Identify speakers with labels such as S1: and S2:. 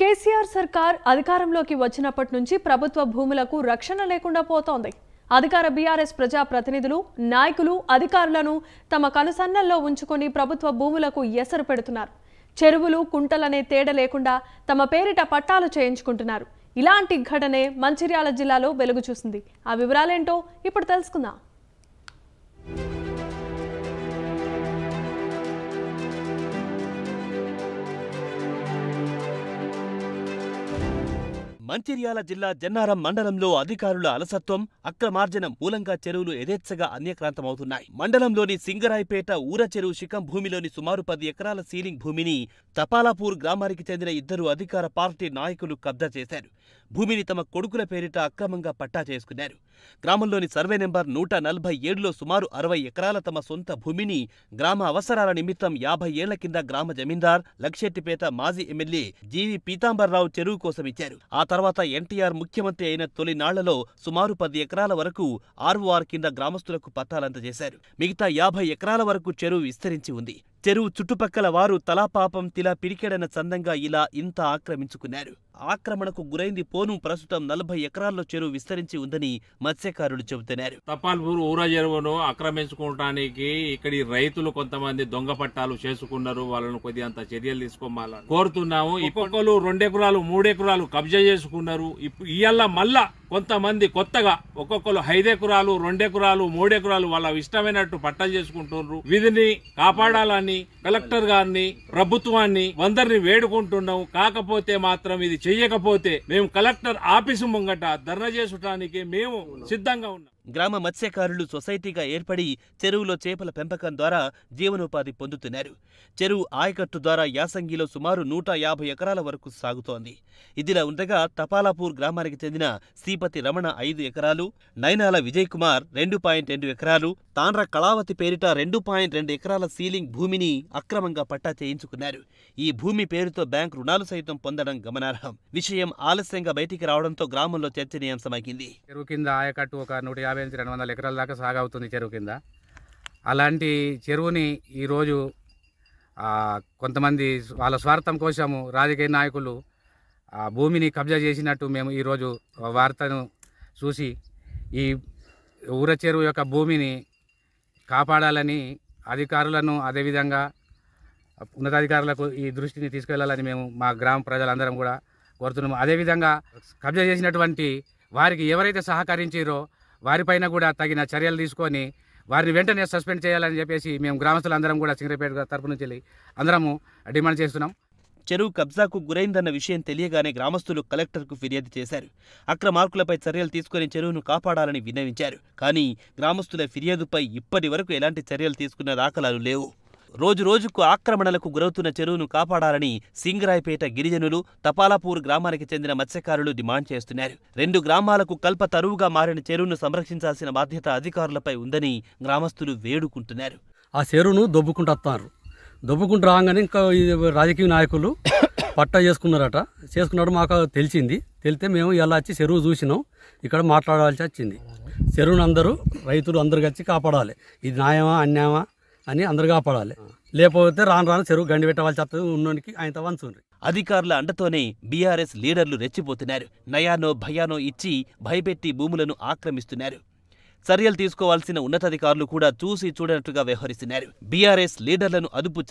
S1: కేసీఆర్ సర్కార్ అధికారంలోకి వచ్చినప్పటి నుంచి ప్రభుత్వ భూములకు రక్షణ లేకుండా పోతోంది అధికార బీఆర్ఎస్ ప్రజాప్రతినిధులు నాయకులు అధికారులను తమ కనుసన్నల్లో ఉంచుకొని ప్రభుత్వ భూములకు ఎసరు పెడుతున్నారు చెరువులు కుంటలనే తేడా లేకుండా తమ పేరిట పట్టాలు చేయించుకుంటున్నారు ఇలాంటి ఘటనే మంచిర్యాల జిల్లాలో వెలుగు చూసింది ఆ వివరాలేంటో ఇప్పుడు తెలుసుకుందాం
S2: మంచిర్యాల జిల్లా జన్నారం మండలంలో అధికారుల అలసత్వం అక్రమార్జనం మూలంగా చెరువులు యథేచ్ఛగా అన్యక్రాంతమవుతున్నాయి మండలంలోని సింగరాయిపేట ఊర చెరువు శిఖం భూమిలోని సుమారు పది ఎకరాల సీలింగ్ భూమిని తపాలాపూర్ గ్రామానికి చెందిన ఇద్దరు అధికార పార్టీ నాయకులు కబ్జా చేశారు భూమిని తమ కొడుకుల పేరిట అక్రమంగా పట్టా చేసుకున్నారు గ్రామంలోని సర్వే నెంబర్ నూట నలభై ఏడులో సుమారు అరవై ఎకరాల తమ సొంత భూమిని గ్రామ అవసరాల నిమిత్తం యాభై ఏళ్ల కింద గ్రామ జమీందార్ లక్షెట్టిపేట మాజీ ఎమ్మెల్యే జీవి పీతాంబర్రావు చెరువు కోసం ఇచ్చారు ఆ తర్వాత ఎన్టీఆర్ ముఖ్యమంత్రి అయిన తొలినాళ్లలో సుమారు పది ఎకరాల వరకు ఆర్ఓఆర్ కింద గ్రామస్తులకు పట్టాలందజేశారు మిగతా యాభై ఎకరాల వరకు చెరువు విస్తరించి ఉంది చెరువు చుట్టుపక్కల వారు తలాపాపం తిలా పిడికెడన చందంగా ఇలా ఇంత ఆక్రమించుకున్నారు ఆక్రమణకు గురైంది పోను ప్రస్తుతం నలభై ఎకరాల్లో చెరువు విస్తరించి ఉందని మత్స్యకారులు చెబుతున్నారు
S3: తపాల్పూర్ ఊరా చెరువును ఆక్రమించుకోవటానికి ఇక్కడి రైతులు కొంతమంది దొంగ పట్టాలు చేసుకున్నారు వాళ్ళను కొద్ది అంత చర్యలు తీసుకోమాలని కోరుతున్నాము ఇప్పొక్కలు రెండెకరాలు మూడెకరాలు కబ్జా చేసుకున్నారు ఇవాళ మళ్ళా కొంతమంది కొత్తగా ఒక్కొక్కరు ఐదెకరాలు రెండెకరాలు మూడెకరాలు వాళ్ళ ఇష్టమైనట్టు పట్టాలు చేసుకుంటున్నారు వీధిని కాపాడాలని గారిని కలెక్టర్ గారిని ప్రభుత్వాన్ని అందరిని వేడుకుంటున్నాం కాకపోతే మాత్రం ఇది చెయ్యకపోతే మేము కలెక్టర్ ఆఫీసు ముంగట ధర్నా చేసుటానికి మేము సిద్ధంగా ఉన్నాం గ్రామ మత్స్యకారులు సొసైటీగా ఏర్పడి చెరువులో
S2: చేపల పెంపకం ద్వారా జీవనోపాధి పొందుతున్నారు చెరువు ఆయకట్టు ద్వారా యాసంగిలో సుమారు నూట యాభై ఎకరాల వరకు సాగుతోంది ఇదిలా ఉండగా తపాలాపూర్ గ్రామానికి చెందిన శ్రీపతి రమణ ఐదు ఎకరాలు నైనాల విజయ్ కుమార్ రెండు పాయింట్ రెండు ఎకరాలు తాండ్ర కళావతి పేరిట రెండు పాయింట్ రెండు ఎకరాల సీలింగ్ భూమిని అక్రమంగా పట్టా చేయించుకున్నారు ఈ భూమి పేరుతో బ్యాంక్ రుణాలు సైతం పొందడం గమనార్హం విషయం ఆలస్యంగా బయటికి రావడంతో గ్రామంలో చర్చనీయాంశమైంది
S4: ఆయకట్టు ఒక యాభై నుంచి రెండు వందల ఎకరాల దాకా సాగవుతుంది చెరువు కింద అలాంటి చెరువుని ఈరోజు కొంతమంది వాళ్ళ స్వార్థం కోసము రాజకీయ నాయకులు భూమిని కబ్జా చేసినట్టు మేము ఈరోజు వార్తను చూసి ఈ ఊర చెరువు యొక్క భూమిని కాపాడాలని అధికారులను అదేవిధంగా ఉన్నతాధికారులకు ఈ దృష్టిని తీసుకెళ్లాలని మేము మా గ్రామ ప్రజలందరం కూడా కోరుతున్నాము అదేవిధంగా కబ్జా చేసినటువంటి వారికి ఎవరైతే సహకరించారో వారిపైన కూడా తగిన చర్యలు తీసుకొని వారిని వెంటనే సస్పెండ్ చేయాలని చెప్పేసి మేము గ్రామస్తులందరం కూడా సింగరపేట తరపు నుంచి అందరము డిమాండ్ చేస్తున్నాం
S2: చెరువు కబ్జాకు గురైందన్న విషయం తెలియగానే గ్రామస్తులు కలెక్టర్కు ఫిర్యాదు చేశారు అక్రమార్కులపై చర్యలు తీసుకుని చెరువును కాపాడాలని విన్నవించారు కానీ గ్రామస్తుల ఫిర్యాదుపై ఇప్పటి ఎలాంటి చర్యలు తీసుకున్న దాఖలాలు లేవు రోజురోజుకు ఆక్రమణలకు గురవుతున్న చెరువును కాపాడాలని సింగరాయపేట గిరిజనులు తపాలాపూర్ గ్రామానికి చెందిన మత్స్యకారులు డిమాండ్ చేస్తున్నారు రెండు గ్రామాలకు కల్ప తరువుగా మారిన చెరువును సంరక్షించాల్సిన బాధ్యత అధికారులపై ఉందని గ్రామస్తులు వేడుకుంటున్నారు
S5: ఆ చెరువును దొబ్బుకుంటారు దొబ్బుకుంటూ రాగానే ఇంకా రాజకీయ నాయకులు పట్టా చేసుకున్నారట చేసుకున్నాడు మాకు తెలిసింది తెలితే మేము ఎలా వచ్చి చెరువు చూసినాం ఇక్కడ మాట్లాడాల్సి వచ్చింది చెరువును అందరూ రైతులు అందరు కలిసి కాపాడాలి ఇది న్యాయమా అన్యాయమా అని అందరు కాపాడాలి లేకపోతే రాను రాను చెరువు గండి పెట్టవాల్సి చెత్త ఉన్నోనికి ఆయన వంచుండ్రి
S2: అధికారుల అండతోనే బీఆర్ఎస్ లీడర్లు రెచ్చిపోతున్నారు నయానో భయానో ఇచ్చి భయపెట్టి భూములను ఆక్రమిస్తున్నారు చర్యలు తీసుకోవాల్సిన ఉన్నతాధికారులు కూడా చూసి చూడనట్టుగా వ్యవహరిస్తున్నారు బీఆర్ఎస్ లీడర్లను అదుపు